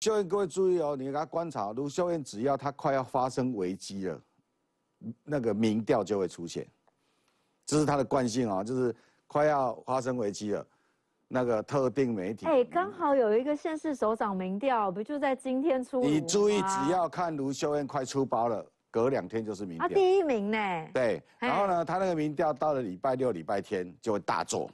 秀燕，各位注意哦！你给他观察，卢秀燕只要她快要发生危机了，那个民调就会出现，这是她的惯性啊，就是快要发生危机了，那个特定媒体。哎，刚好有一个县市首长民调，不就在今天出？你注意，只要看卢秀燕快出包了，隔两天就是民调。第一名呢？对，然后呢，他那个民调到了礼拜六、礼拜天就会大做，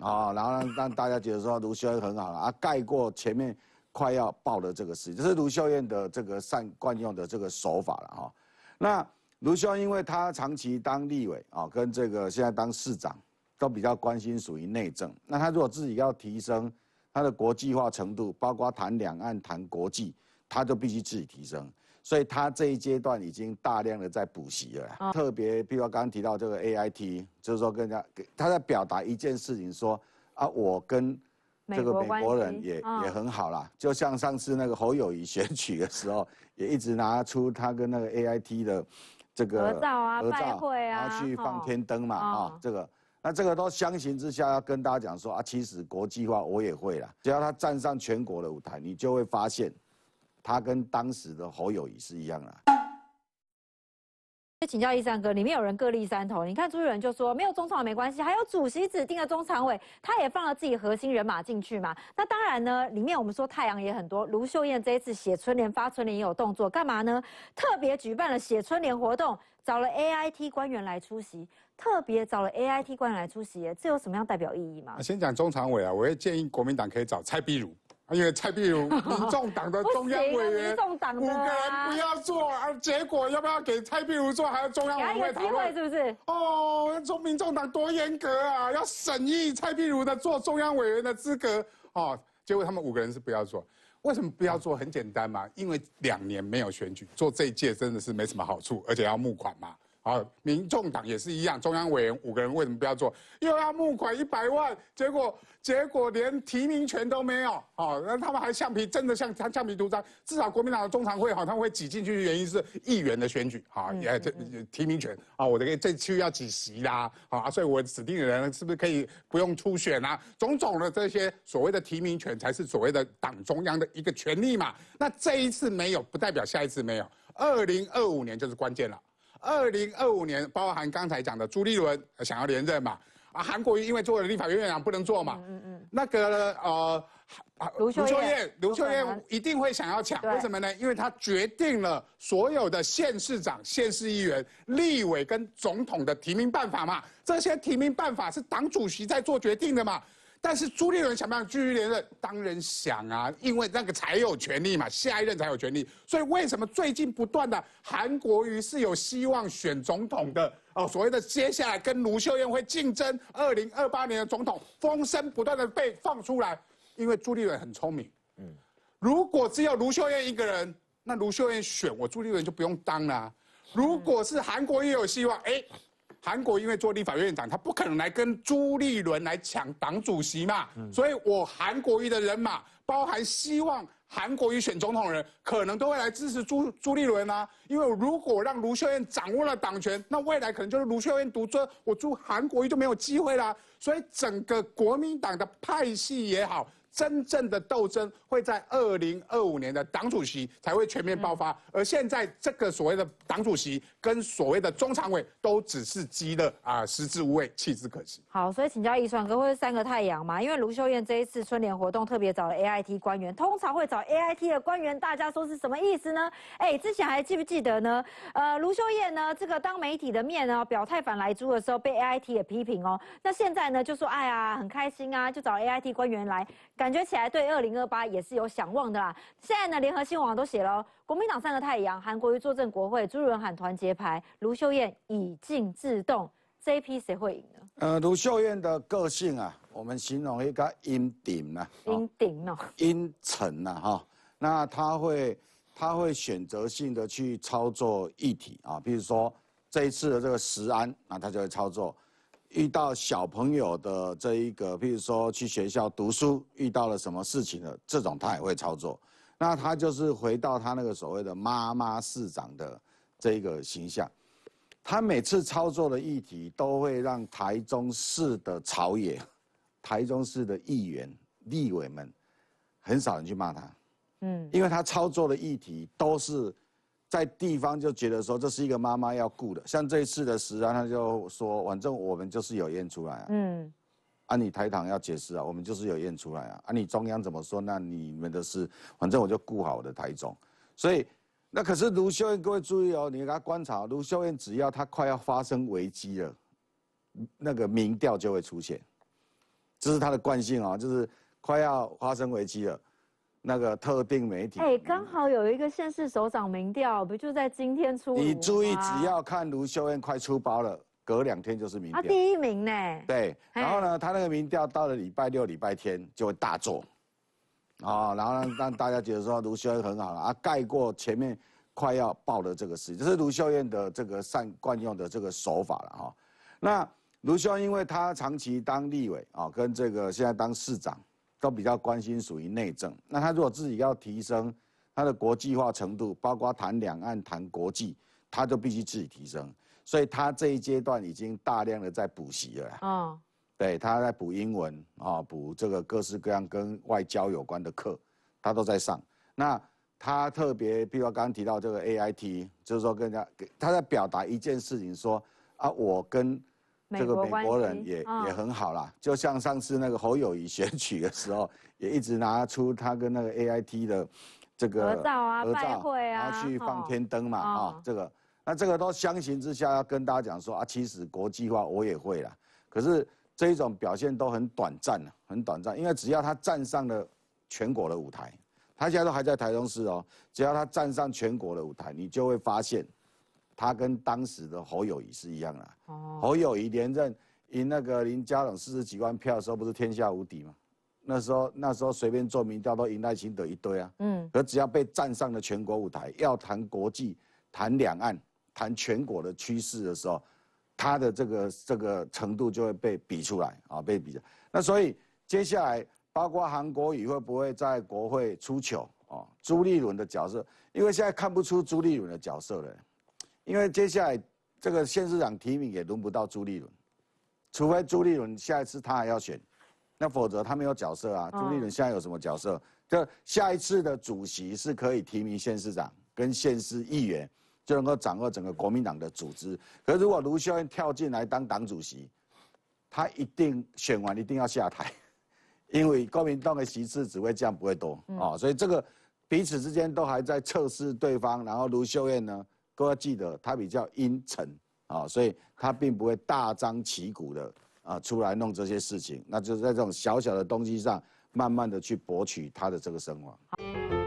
啊，然后让大家觉得说卢秀燕很好，啊，盖过前面。快要爆了这个事情，这是卢秀燕的这个善惯用的这个手法了哈。那卢秀燕因为她长期当立委啊，跟这个现在当市长都比较关心属于内政。那她如果自己要提升她的国际化程度，包括谈两岸谈国际，她就必须自己提升。所以她这一阶段已经大量的在补习了，特别比如刚刚提到这个 A I T，就是说跟人给她在表达一件事情，说啊我跟。这个美国人也也很好啦，就像上次那个侯友谊选举的时候，也一直拿出他跟那个 A I T 的这个合照啊、拜会啊，去放天灯嘛啊，这个那这个都相形之下要跟大家讲说啊，其实国际化我也会啦，只要他站上全国的舞台，你就会发现他跟当时的侯友谊是一样的。就请教一三哥，里面有人各立山头。你看朱立伦就说没有中常委没关系，还有主席指定的中常委，他也放了自己核心人马进去嘛。那当然呢，里面我们说太阳也很多。卢秀燕这一次写春联、发春联也有动作，干嘛呢？特别举办了写春联活动，找了 AIT 官员来出席，特别找了 AIT 官员来出席，这有什么样代表意义吗？先讲中常委啊，我会建议国民党可以找蔡碧如。因为蔡碧如，民众党的中央委员，五个人不要做，而结果要不要给蔡碧如做，还要中央委员会讨论，是不是？哦，从民众党多严格啊，要审议蔡碧如的做中央委员的资格哦。结果他们五个人是不要做，为什么不要做？很简单嘛，因为两年没有选举，做这一届真的是没什么好处，而且要募款嘛。啊，民众党也是一样，中央委员五个人为什么不要做？又要募款一百万，结果结果连提名权都没有啊！那他们还橡皮真的像他橡皮图章，至少国民党的中常会好，他们会挤进去，原因是议员的选举啊，也这提名权啊，我这个这区要几席啦啊！所以我指定的人是不是可以不用初选啊？种种的这些所谓的提名权，才是所谓的党中央的一个权利嘛。那这一次没有，不代表下一次没有。二零二五年就是关键了。二零二五年，包含刚才讲的朱立伦想要连任嘛？啊，韩国瑜因为作为立法院院长不能做嘛。嗯嗯。那个呃，卢卢秀燕，卢秀燕一定会想要抢，为什么呢？因为他决定了所有的县市长、县市议员、立委跟总统的提名办法嘛。这些提名办法是党主席在做决定的嘛。但是朱立伦想不想继续连任？当然想啊，因为那个才有权利嘛，下一任才有权利。所以为什么最近不断的韩国瑜是有希望选总统的？哦，所谓的接下来跟卢秀燕会竞争二零二八年的总统，风声不断的被放出来，因为朱立伦很聪明。嗯，如果只有卢秀燕一个人，那卢秀燕选我朱立伦就不用当了。如果是韩国瑜有希望，哎。韩国瑜因为做立法院院长，他不可能来跟朱立伦来抢党主席嘛，所以我韩国瑜的人马，包含希望韩国瑜选总统的人，可能都会来支持朱朱立伦啊，因为如果让卢秀燕掌握了党权，那未来可能就是卢秀燕独尊，我朱韩国瑜就没有机会啦，所以整个国民党的派系也好。真正的斗争会在二零二五年的党主席才会全面爆发，而现在这个所谓的党主席跟所谓的中常委都只是鸡肋啊，食之无味，弃之可惜。好，所以请教一川哥，或是三个太阳嘛？因为卢秀燕这一次春联活动特别找了 A I T 官员，通常会找 A I T 的官员，大家说是什么意思呢？哎，之前还记不记得呢？呃，卢秀燕呢，这个当媒体的面呢，表态反来猪的时候被 A I T 也批评哦，那现在呢，就说哎呀，很开心啊，就找 A I T 官员来。感觉起来对二零二八也是有想望的啦。现在呢，联合新闻网都写了，国民党三个太阳，韩国瑜坐镇国会，朱云喊团结牌，卢秀燕以静自动，这一批谁会赢呢？呃，卢秀燕的个性啊，我们形容一个阴顶呢，阴顶喏，阴沉呐哈。那他会，他会选择性的去操作议题啊，比如说这一次的这个石安，那他就会操作。遇到小朋友的这一个，譬如说去学校读书遇到了什么事情的这种他也会操作。那他就是回到他那个所谓的妈妈市长的这一个形象。他每次操作的议题都会让台中市的朝野、台中市的议员、立委们很少人去骂他，嗯，因为他操作的议题都是。在地方就觉得说这是一个妈妈要顾的，像这一次的时啊，他就说，反正我们就是有验出来，啊。嗯，啊你台糖要解释啊，我们就是有验出来啊，啊你中央怎么说，那你们的事，反正我就顾好我的台中，所以，那可是卢秀燕，各位注意哦，你给他观察，卢秀燕只要她快要发生危机了，那个民调就会出现，这是她的惯性啊，就是快要发生危机了。那个特定媒体，哎，刚好有一个县市首长民调，不就在今天出？你注意，只要看卢秀燕快出包了，隔两天就是民调。啊，第一名呢？对，然后呢，他那个民调到了礼拜六、礼拜天就会大做，啊，然后让让大家觉得说卢秀燕很好，啊，盖过前面快要报的这个事情，这是卢秀燕的这个善惯用的这个手法了哈。那卢秀燕因为她长期当立委啊，跟这个现在当市长。都比较关心属于内政，那他如果自己要提升他的国际化程度，包括谈两岸、谈国际，他就必须自己提升。所以他这一阶段已经大量的在补习了。哦，对，他在补英文啊，补这个各式各样跟外交有关的课，他都在上。那他特别，比如刚刚提到这个 A I T，就是说跟人家他在表达一件事情，说啊，我跟。这个美国人也也很好啦，就像上次那个侯友谊选举的时候，也一直拿出他跟那个 A I T 的这个合照啊、合照啊，然后去放天灯嘛啊，这个那这个都相形之下要跟大家讲说啊，其实国际化我也会啦，可是这一种表现都很短暂啊，很短暂，因为只要他站上了全国的舞台，他现在都还在台中市哦，只要他站上全国的舞台，你就会发现。他跟当时的侯友谊是一样的。哦，侯友谊连任赢那个林佳龙四十几万票的时候，不是天下无敌吗？那时候那时候随便做民调都赢赖清德一堆啊。嗯，可只要被站上了全国舞台，要谈国际、谈两岸、谈全国的趋势的时候，他的这个这个程度就会被比出来啊，被比。那所以接下来包括韩国瑜会不会在国会出糗啊？朱立伦的角色，因为现在看不出朱立伦的角色了。因为接下来这个县市长提名也轮不到朱立伦，除非朱立伦下一次他还要选，那否则他没有角色啊。朱立伦现在有什么角色？就下一次的主席是可以提名县市长跟县市议员，就能够掌握整个国民党的组织。可是如果卢秀燕跳进来当党主席，他一定选完一定要下台，因为国民党的席次只会降不会多啊。所以这个彼此之间都还在测试对方，然后卢秀燕呢？各位记得，他比较阴沉啊，所以他并不会大张旗鼓的啊出来弄这些事情，那就是在这种小小的东西上，慢慢的去博取他的这个声望。